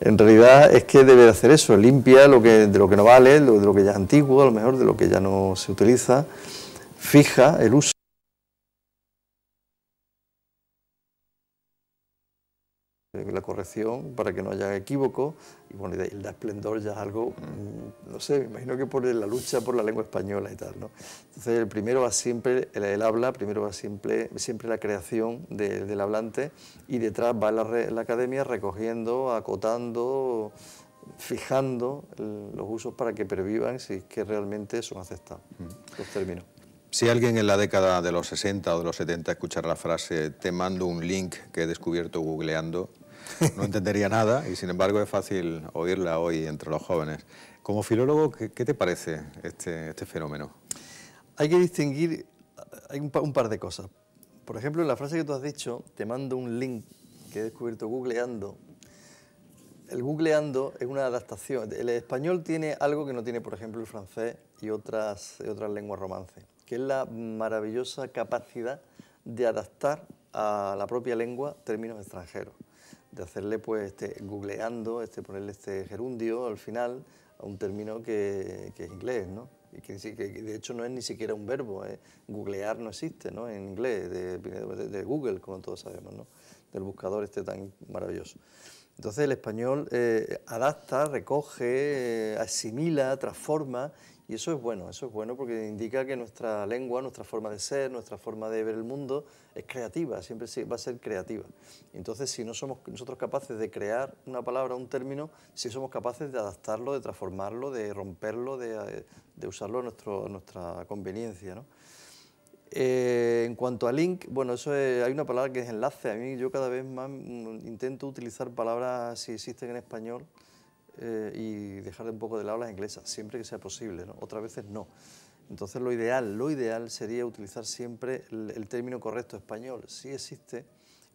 en realidad es que debe de hacer eso, limpia lo que, de lo que no vale, de lo que ya es antiguo, a lo mejor de lo que ya no se utiliza, fija el uso. para que no haya equívoco Y bueno, y el da esplendor ya es algo, mm, no sé, me imagino que por la lucha por la lengua española y tal, ¿no? Entonces, el primero va siempre, el, habla, primero va siempre, siempre la creación del hablante y detrás va la, la academia recogiendo, acotando, fijando los usos para que pervivan si es que realmente son aceptados. Mm. Los términos. Si alguien en la década de los 60 o de los 70 escuchara la frase te mando un link que he descubierto googleando, no entendería nada y sin embargo es fácil oírla hoy entre los jóvenes. Como filólogo, ¿qué, te parece este, este, fenómeno? Hay que distinguir hay un, par de cosas. Por ejemplo, en la frase que tú has dicho, te mando un link que he descubierto googleando, el googleando es una adaptación. El español tiene algo que no tiene, por ejemplo, el francés y otras, otras lenguas romances, que es la maravillosa capacidad de adaptar a la propia lengua términos extranjeros de hacerle, pues, este, googleando, este, ponerle este gerundio al final a un término que, es inglés, ¿no? Y que, que, de hecho no es ni siquiera un verbo, ¿eh? googlear no existe, ¿no? En inglés, de, Google, como todos sabemos, ¿no? Del buscador este tan maravilloso. Entonces el español eh, adapta, recoge, eh, asimila, transforma y eso es bueno, eso es bueno porque indica que nuestra lengua, nuestra forma de ser, nuestra forma de ver el mundo es creativa, siempre va a ser creativa. Entonces, si no somos nosotros capaces de crear una palabra, un término, si somos capaces de adaptarlo, de transformarlo, de romperlo, de, usarlo a, nuestra conveniencia. ¿no? Eh, en cuanto a link, bueno, eso hay una palabra que es enlace. A mí yo cada vez más intento utilizar palabras si existen en español eh, y dejar un poco de lado las inglesas, siempre que sea posible, ¿no? otras veces no. Entonces lo ideal, lo ideal sería utilizar siempre el, término correcto español, si existe,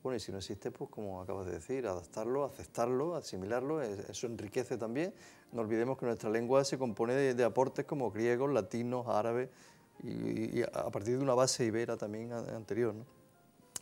bueno, y si no existe, pues como acabas de decir, adaptarlo, aceptarlo, asimilarlo, eso enriquece también. No olvidemos que nuestra lengua se compone de, aportes como griegos, latinos, árabes, y, a partir de una base ibera también anterior. ¿no?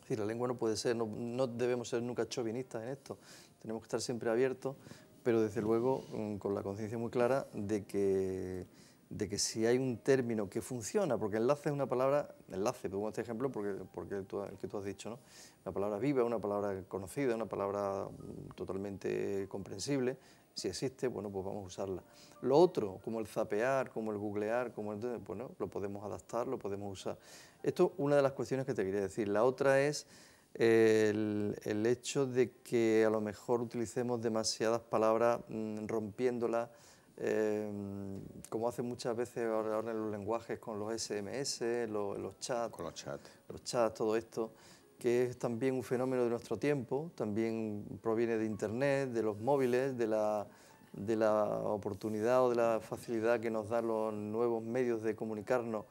Es la lengua no puede ser, no, no debemos ser nunca chauvinistas en esto. Tenemos que estar siempre abiertos pero desde luego mm, con la conciencia muy clara de que, de que si hay un término que funciona, porque enlace es una palabra, enlace, pongo este ejemplo porque, porque tú, que tú has dicho, ¿no? una palabra viva, una palabra conocida, una palabra mm, totalmente comprensible, si existe, bueno, pues vamos a usarla. Lo otro, como el zapear, como el googlear, como bueno, lo podemos adaptar, lo podemos usar. Esto es una de las cuestiones que te quería decir. La otra es el, hecho de que a lo mejor utilicemos demasiadas palabras mm, rompiéndolas, em, como hacen muchas veces ahora, en los lenguajes con los SMS, los chats. Con los chats. Los chats, todo esto, que es también un fenómeno de nuestro tiempo, también proviene de Internet, de los móviles, de la, de la oportunidad o de la facilidad que nos dan los nuevos medios de comunicarnos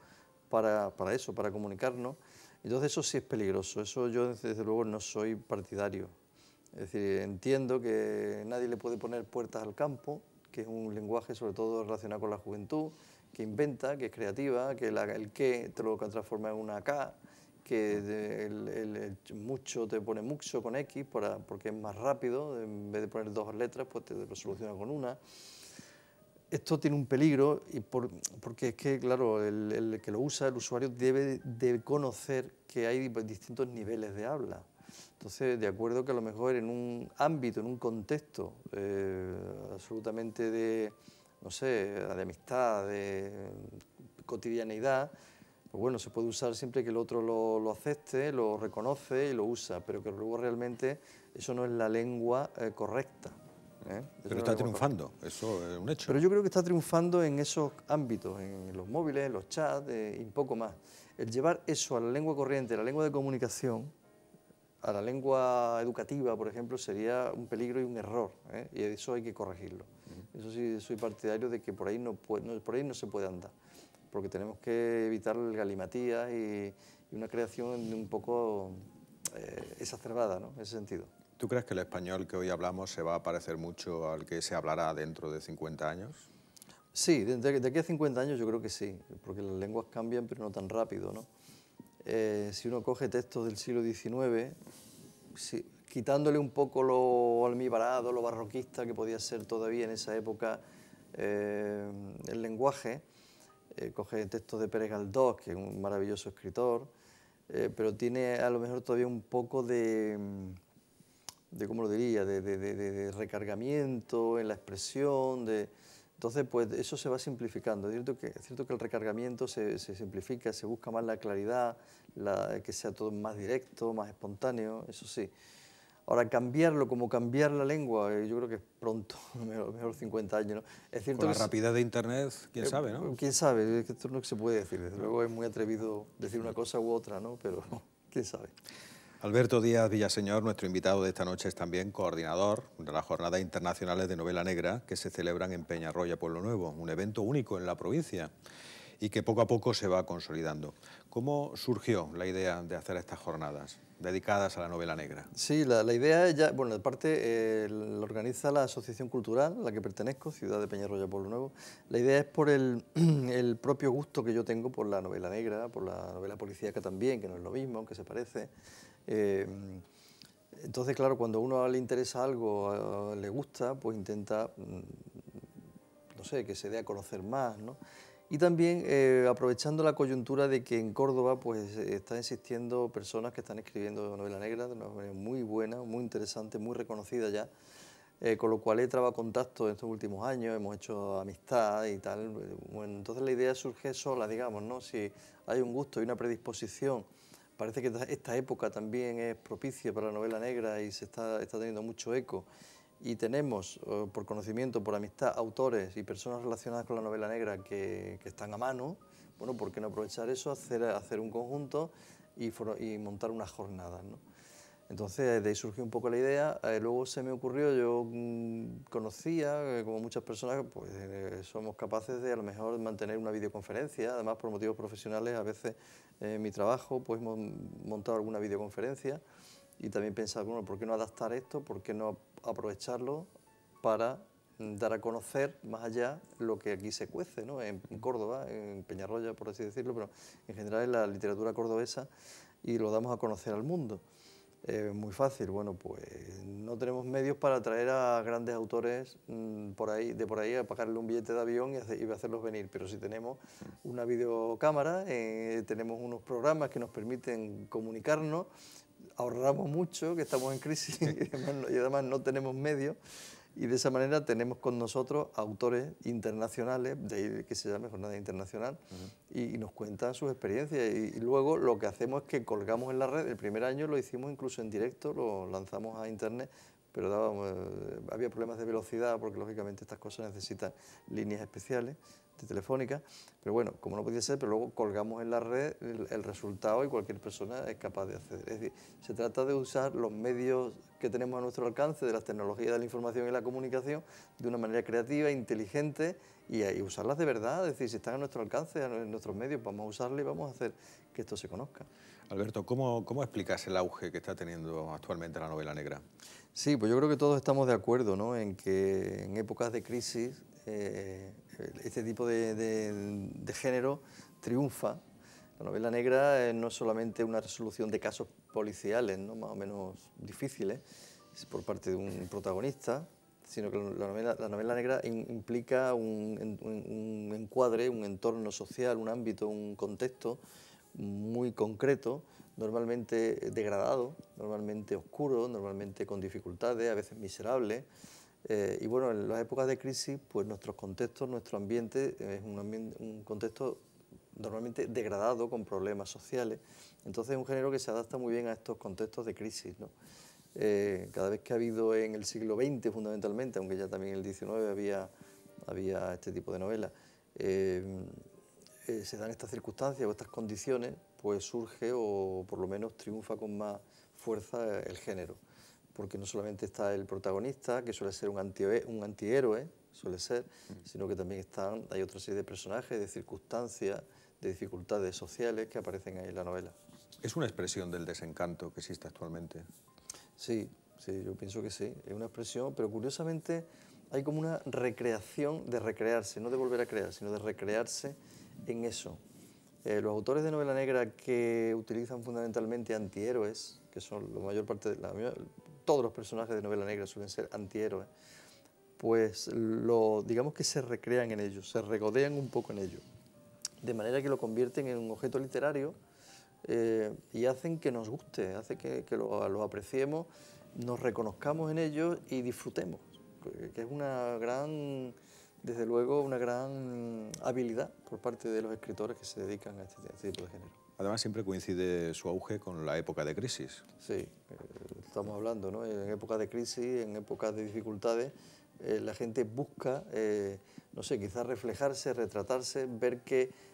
para eso, para comunicarnos. Entonces eso sí es peligroso, eso yo desde luego no soy partidario. Es decir, entiendo que nadie le puede poner puertas al campo, que es un lenguaje sobre todo relacionado con la juventud, que inventa, que es creativa, que el qué te lo transforma en una K, que el, mucho te pone mucho con X para, porque es más rápido, en vez de poner dos letras, pues te lo soluciona con una esto tiene un peligro y porque es que, claro, el, que lo usa, el usuario, debe conocer que hay distintos niveles de habla. Entonces, de acuerdo que a lo mejor en un ámbito, en un contexto eh, absolutamente de, no sé, de amistad, de cotidianeidad, pues bueno, se puede usar siempre que el otro lo, acepte, lo reconoce y lo usa, pero que luego realmente eso no es la lengua eh, correcta. ¿eh? Pero está triunfando, eso es un hecho. Pero yo creo que está triunfando en esos ámbitos, en los móviles, en los chats eh, y un poco más. El llevar eso a la lengua corriente, a la lengua de comunicación, a la lengua educativa, por ejemplo, sería un peligro y un error, ¿eh? y eso hay que corregirlo. Eso sí, soy partidario de que por ahí no, por ahí no se puede andar, porque tenemos que evitar el galimatías y, una creación un poco exacerbada, ¿no? en ese sentido. ¿Tú crees que el español que hoy hablamos se va a parecer mucho al que se hablará dentro de 50 años? Sí, de, aquí a 50 años yo creo que sí, porque las lenguas cambian pero no tan rápido. ¿no? Eh, si uno coge textos del siglo XIX, si, quitándole un poco lo almibarado, lo barroquista que podía ser todavía en esa época eh, el lenguaje, eh, coge textos de Pérez Galdós, que es un maravilloso escritor, pero tiene a lo mejor todavía un poco de de ¿cómo lo diría?, de, recargamiento en la expresión, de... Entonces, pues eso se va simplificando. Es cierto que, es cierto que el recargamiento se, simplifica, se busca más la claridad, que sea todo más directo, más espontáneo, eso sí. Ahora, cambiarlo como cambiar la lengua, eh, yo creo que es pronto, mejor 50 años. Es cierto Con la rapidez de Internet, quién eh, sabe, ¿no? Quién sabe, es que esto no se puede decir. Desde luego es muy atrevido decir una cosa u otra, ¿no? Pero quién sabe. Alberto Díaz Villaseñor, nuestro invitado de esta noche, es también coordinador de las Jornadas Internacionales de Novela Negra que se celebran en Peñarroya, Pueblo Nuevo, un evento único en la provincia y que poco a poco se va consolidando. ¿Cómo surgió la idea de hacer estas jornadas dedicadas a la novela negra? Sí, la, idea es ya, bueno, de parte eh, la organiza la Asociación Cultural, a la que pertenezco, Ciudad de Peñarroya, Pueblo Nuevo. La idea es por el, el propio gusto que yo tengo por la novela negra, por la novela policíaca también, que no es lo mismo, aunque se parece eh, entonces, claro, cuando a uno le interesa algo, eh, le gusta, pues intenta, mm, no sé, que se dé a conocer más, ¿no? Y también eh, aprovechando la coyuntura de que en Córdoba pues están existiendo personas que están escribiendo novela negra de una manera muy buena, muy interesante, muy reconocida ya, con lo cual he trabado contacto en estos últimos años, hemos hecho amistad y tal. entonces la idea surge sola, digamos, ¿no? Si hay un gusto y una predisposición parece que esta época también es propicia para la novela negra y se está, teniendo mucho eco. Y tenemos, eh, por conocimiento, por amistad, autores y personas relacionadas con la novela negra que, están a mano. Bueno, ¿por qué no aprovechar eso, hacer, hacer un conjunto y, y montar unas jornadas? Entonces de ahí surgió un poco la idea, eh, luego se me ocurrió, yo mm, conocía, eh, como muchas personas, pues eh, somos capaces de a lo mejor mantener una videoconferencia, además por motivos profesionales a veces en mi trabajo pues hemos montado alguna videoconferencia y también pensaba, bueno, ¿por qué no adaptar esto? ¿Por qué no aprovecharlo para mm, dar a conocer más allá lo que aquí se cuece, ¿no? en Córdoba, en Peñarroya, por así decirlo, pero en general en la literatura cordobesa, y lo damos a conocer al mundo muy fácil, bueno, pues no tenemos medios para traer a grandes autores mm, por ahí, de por ahí a pagarle un billete de avión y, hacerlos venir, pero si tenemos una videocámara, eh, tenemos unos programas que nos permiten comunicarnos, ahorramos mucho, que estamos en crisis y además no tenemos medios y de esa manera tenemos con nosotros autores internacionales, de que se llame Jornada Internacional, y, nos cuentan sus experiencias. y, luego lo que hacemos es que colgamos en la red, el primer año lo hicimos incluso en directo, lo lanzamos a internet pero eh, había problemas de velocidad porque lógicamente estas cosas necesitan líneas especiales de telefónica, pero bueno, como no podía ser, pero luego colgamos en la red el, resultado y cualquier persona es capaz de acceder. Es decir, se trata de usar los medios que tenemos a nuestro alcance de las tecnologías de la información y la comunicación de una manera creativa, inteligente y, usarlas de verdad, es decir, si están a nuestro alcance, en nuestros medios, vamos a usarlas y vamos a hacer que esto se conozca. Alberto, ¿cómo, explicas el auge que está teniendo actualmente la novela negra? Sí, pues yo creo que todos estamos de acuerdo en que en épocas de crisis eh, este tipo de, género triunfa. La novela negra eh, no es solamente una resolución de casos policiales, ¿no? más o menos difíciles, por parte de un protagonista, sino que la novela, negra implica un encuadre, un entorno social, un ámbito, un contexto muy concreto, normalmente degradado, normalmente oscuro, normalmente con dificultades, a veces miserable. Eh, y bueno, en las épocas de crisis, pues nuestros contextos, nuestro ambiente eh, es un, contexto normalmente degradado con problemas sociales. Entonces es un género que se adapta muy bien a estos contextos de crisis. ¿no? Eh, cada vez que ha habido en el siglo XX fundamentalmente, aunque ya también en el XIX había, había este tipo de novelas, se dan estas circunstancias o estas condiciones, pues surge o por lo menos triunfa con más fuerza el género. Porque no solamente está el protagonista, que suele ser un, anti, un antihéroe, suele ser, mm. sino que también están, hay otra serie de personajes, de circunstancias, de dificultades sociales que aparecen ahí en la novela. ¿Es una expresión del desencanto que existe actualmente? Sí, sí, yo pienso que sí, es una expresión, pero curiosamente hay como una recreación de recrearse, no de volver a crear, sino de recrearse en eso. Eh, los autores de novela negra que utilizan fundamentalmente antihéroes, que son la mayor parte de todos los personajes de novela negra suelen ser antihéroes, pues lo, digamos que se recrean en ellos, se regodean un poco en ellos, de manera que lo convierten en un objeto literario eh, y hacen que nos guste, hace que, lo, apreciemos, nos reconozcamos en ellos y disfrutemos, que es una gran desde luego una gran habilidad por parte de los escritores que se dedican a este, este tipo de género. Además siempre coincide su auge con la época de crisis. Sí, eh, estamos hablando, ¿no? En época de crisis, en época de dificultades, eh, la gente busca, eh, no sé, quizás reflejarse, retratarse, ver que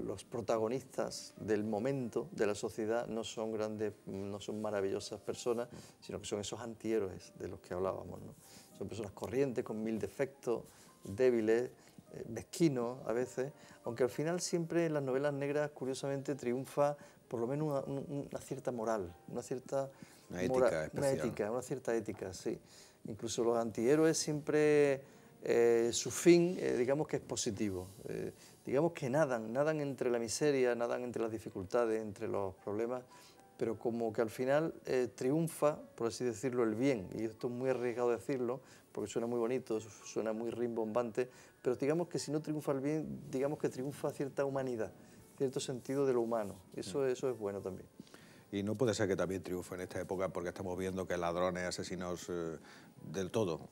los protagonistas del momento de la sociedad no son grandes, no son maravillosas personas, sino que son esos antihéroes de los que hablábamos, ¿no? son personas corrientes, con mil defectos, débiles, eh, mezquinos a veces, aunque al final siempre en las novelas negras curiosamente triunfa por lo menos una, cierta moral, una cierta una ética, una ética, cierta ética, sí. Incluso los antihéroes siempre eh, su fin, eh, digamos que es positivo. digamos que nadan, nadan entre la miseria, nadan entre las dificultades, entre los problemas pero como que al final eh, triunfa, por así decirlo, el bien. Y esto es muy arriesgado decirlo, porque suena muy bonito, suena muy rimbombante, pero digamos que si no triunfa el bien, digamos que triunfa cierta humanidad, cierto sentido de lo humano. Eso, mm. eso es bueno también. Y no puede ser que también triunfe en esta época porque estamos viendo que ladrones, asesinos eh, del todo,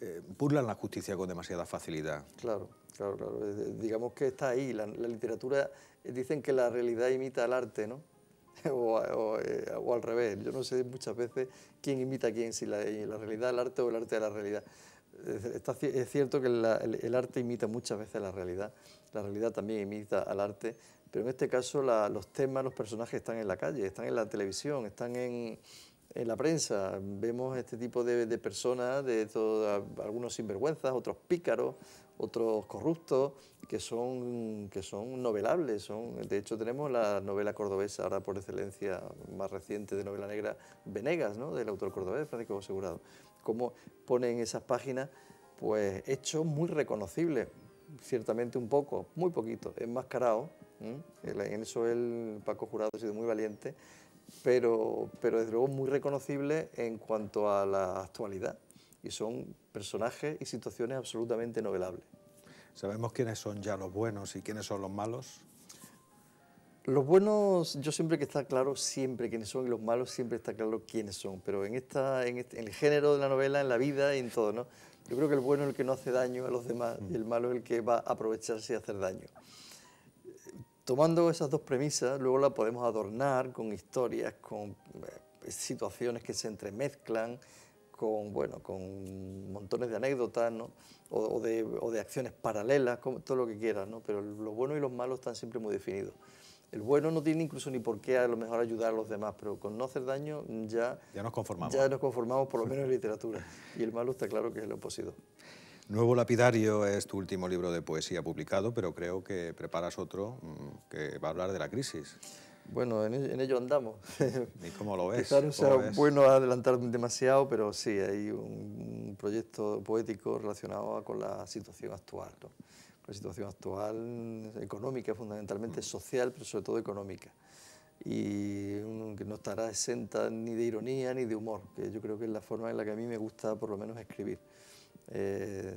eh, burlan la justicia con demasiada facilidad. Claro, claro, claro. Digamos que está ahí, la literatura, dicen que la realidad imita al arte, ¿no? Eh, o, al revés. Yo no sé muchas veces quién imita a quién, si la, eh, la realidad del arte o el arte de la realidad. es cierto que el, arte imita muchas veces la realidad, la realidad también imita al arte, pero en este caso los temas, los personajes están en la calle, están en la televisión, están en, la prensa. Vemos este tipo de, personas, de todo, algunos sinvergüenzas, otros pícaros, otros corruptos que son, que son novelables. Son, de hecho, tenemos la novela cordobesa, ahora por excelencia más reciente de novela negra, Venegas, ¿no? del autor cordobés, Francisco Asegurado. Cómo ponen esas páginas pues, hechos muy reconocibles, ciertamente un poco, muy poquito, enmascarado. En eso el Paco Jurado ha sido muy valiente, pero, pero desde luego muy reconocible en cuanto a la actualidad y son personajes y situaciones absolutamente novelables. ¿Sabemos quiénes son ya los buenos y quiénes son los malos? Los buenos, yo siempre que está claro siempre quiénes son y los malos siempre está claro quiénes son, pero en, esta, este, en, el género de la novela, en la vida y en todo, ¿no? Yo creo que el bueno es el que no hace daño a los demás y el malo es el que va a aprovecharse y hacer daño. Tomando esas dos premisas, luego la podemos adornar con historias, con eh, situaciones que se entremezclan, con, bueno, con montones de anécdotas ¿no? o, de, o, de, acciones paralelas, todo lo que quieras, ¿no? pero los buenos y los malos están siempre muy definidos. El bueno no tiene incluso ni por qué a lo mejor ayudar a los demás, pero con no hacer daño ya, ya nos conformamos. Ya nos conformamos, por lo menos en literatura. Y el malo está claro que es el opósito. Nuevo Lapidario es tu último libro de poesía publicado, pero creo que preparas otro mm, que va a hablar de la crisis. Bueno, e, en, ello andamos. ¿Y cómo lo ves? Quizás no sea bueno adelantar demasiado, pero sí, hay un proyecto poético relacionado con la situación actual. la situación actual económica, fundamentalmente mm. social, pero sobre todo económica. Y mm, que no estará exenta ni de ironía ni de humor, que yo creo que es la forma en la que a mí me gusta por lo menos escribir. Eh,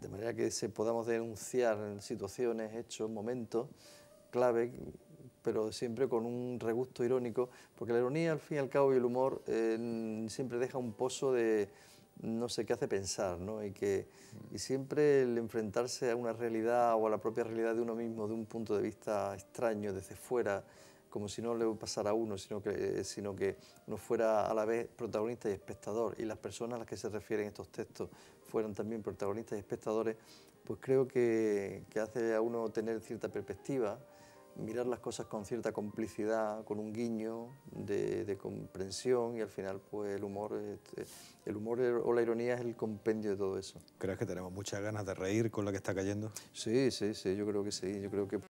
de manera que se podamos denunciar situaciones, hechos, momentos clave pero siempre con un regusto irónico, porque la ironía, al fin y al cabo, y el humor eh, siempre deja un pozo de no sé qué hace pensar, ¿no? Y, que, y siempre el enfrentarse a una realidad o a la propia realidad de uno mismo, de un punto de vista extraño, desde fuera, como si no le pasara a uno, sino que, eh, sino que uno fuera a la vez protagonista y espectador, y las personas a las que se refieren estos textos fueran también protagonistas y espectadores, pues creo que, que hace a uno tener cierta perspectiva, mirar las cosas con cierta complicidad, con un guiño de, comprensión y al final pues el humor, este, el humor o la ironía es el compendio de todo eso. ¿Crees que tenemos muchas ganas de reír con la que está cayendo? Sí, sí, sí, yo creo que sí, yo creo que